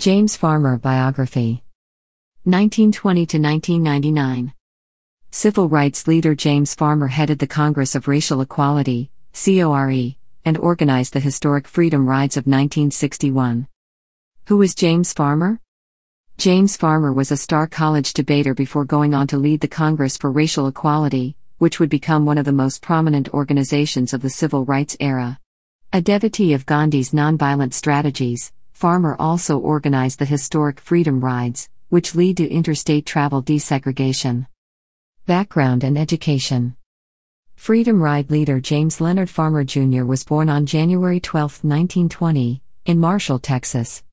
James Farmer Biography 1920 to 1999 Civil rights leader James Farmer headed the Congress of Racial Equality CORE and organized the historic Freedom Rides of 1961 Who was James Farmer James Farmer was a star college debater before going on to lead the Congress for Racial Equality which would become one of the most prominent organizations of the civil rights era a devotee of Gandhi's nonviolent strategies Farmer also organized the historic Freedom Rides, which lead to interstate travel desegregation. Background and Education Freedom Ride leader James Leonard Farmer Jr. was born on January 12, 1920, in Marshall, Texas.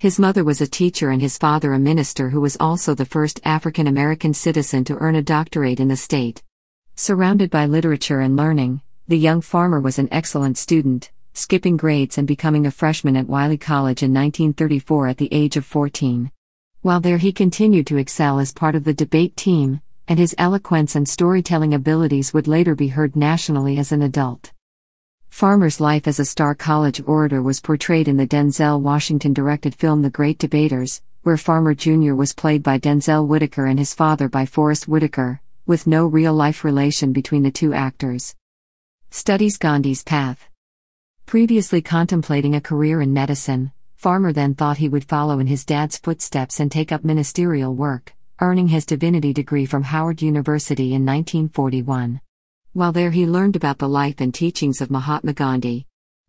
His mother was a teacher and his father a minister who was also the first African American citizen to earn a doctorate in the state. Surrounded by literature and learning, the young farmer was an excellent student, skipping grades and becoming a freshman at Wiley College in 1934 at the age of 14. While there, he continued to excel as part of the debate team, and his eloquence and storytelling abilities would later be heard nationally as an adult. Farmer's life as a star college orator was portrayed in the Denzel Washington directed film The Great Debaters, where Farmer Jr. was played by Denzel Whitaker and his father by Forrest Whitaker, with no real life relation between the two actors. Studies Gandhi's Path Previously contemplating a career in medicine, Farmer then thought he would follow in his dad's footsteps and take up ministerial work, earning his divinity degree from Howard University in 1941. While there, he learned about the life and teachings of Mahatma Gandhi.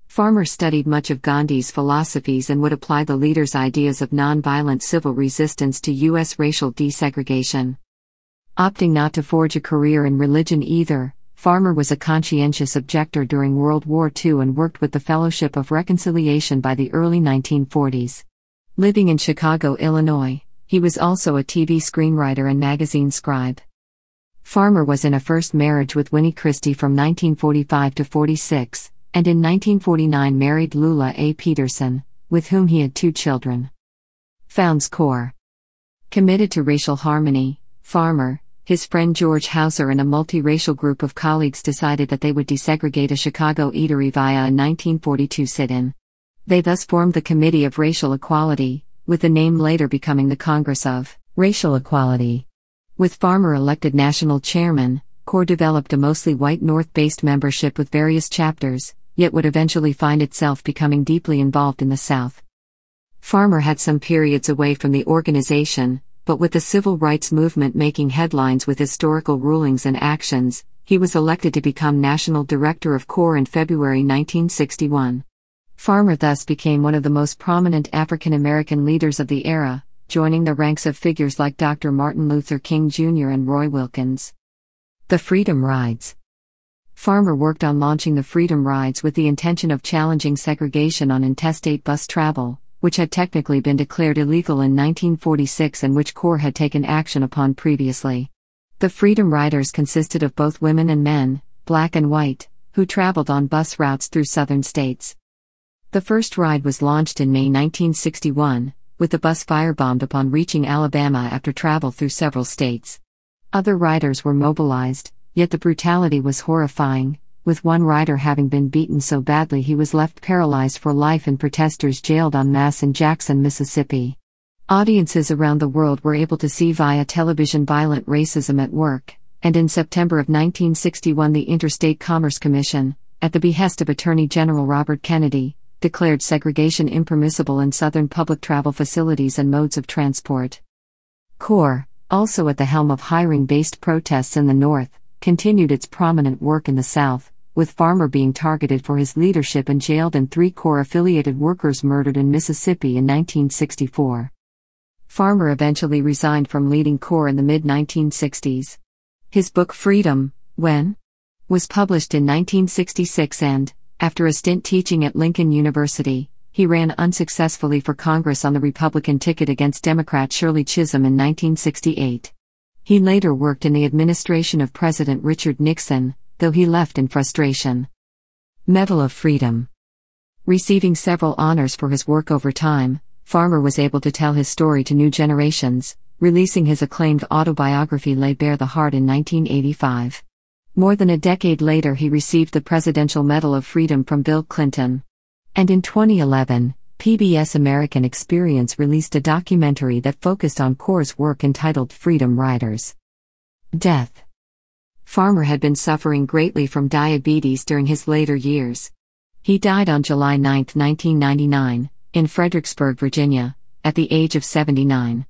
Farmer studied much of Gandhi's philosophies and would apply the leader's ideas of nonviolent civil resistance to U.S. racial desegregation. Opting not to forge a career in religion either, Farmer was a conscientious objector during World War II and worked with the Fellowship of Reconciliation by the early 1940s. Living in Chicago, Illinois, he was also a TV screenwriter and magazine scribe. Farmer was in a first marriage with Winnie Christie from 1945 to 46, and in 1949 married Lula A. Peterson, with whom he had two children. Founds Core Committed to racial harmony, Farmer, his friend George Hauser and a multiracial group of colleagues decided that they would desegregate a Chicago eatery via a 1942 sit in. They thus formed the Committee of Racial Equality, with the name later becoming the Congress of Racial Equality. With Farmer elected national chairman, CORE developed a mostly white North based membership with various chapters, yet would eventually find itself becoming deeply involved in the South. Farmer had some periods away from the organization, but with the civil rights movement making headlines with historical rulings and actions, he was elected to become National Director of Corps in February 1961. Farmer thus became one of the most prominent African American leaders of the era, joining the ranks of figures like Dr. Martin Luther King Jr. and Roy Wilkins. The Freedom Rides Farmer worked on launching the Freedom Rides with the intention of challenging segregation on intestate bus travel, which had technically been declared illegal in 1946 and which Corps had taken action upon previously. The Freedom Riders consisted of both women and men, black and white, who traveled on bus routes through southern states. The first ride was launched in May 1961, with the bus firebombed upon reaching Alabama after travel through several states. Other riders were mobilized, yet the brutality was horrifying, with one rider having been beaten so badly he was left paralyzed for life and protesters jailed en masse in Jackson, Mississippi. Audiences around the world were able to see via television violent racism at work, and in September of 1961, the Interstate Commerce Commission, at the behest of Attorney General Robert Kennedy, declared segregation impermissible in Southern public travel facilities and modes of transport. CORE, also at the helm of hiring based protests in the North, continued its prominent work in the South, with Farmer being targeted for his leadership and jailed and three Corps affiliated workers murdered in Mississippi in 1964. Farmer eventually resigned from leading Corps in the mid 1960s. His book Freedom, When? was published in 1966 and, after a stint teaching at Lincoln University, he ran unsuccessfully for Congress on the Republican ticket against Democrat Shirley Chisholm in 1968. He later worked in the administration of President Richard Nixon, though he left in frustration. Medal of Freedom Receiving several honors for his work over time, Farmer was able to tell his story to new generations, releasing his acclaimed autobiography Lay Bare the Heart in 1985. More than a decade later, he received the Presidential Medal of Freedom from Bill Clinton. And in 2011, PBS American Experience released a documentary that focused on Core's work entitled Freedom Riders. Death Farmer had been suffering greatly from diabetes during his later years. He died on July 9, 1999, in Fredericksburg, Virginia, at the age of 79.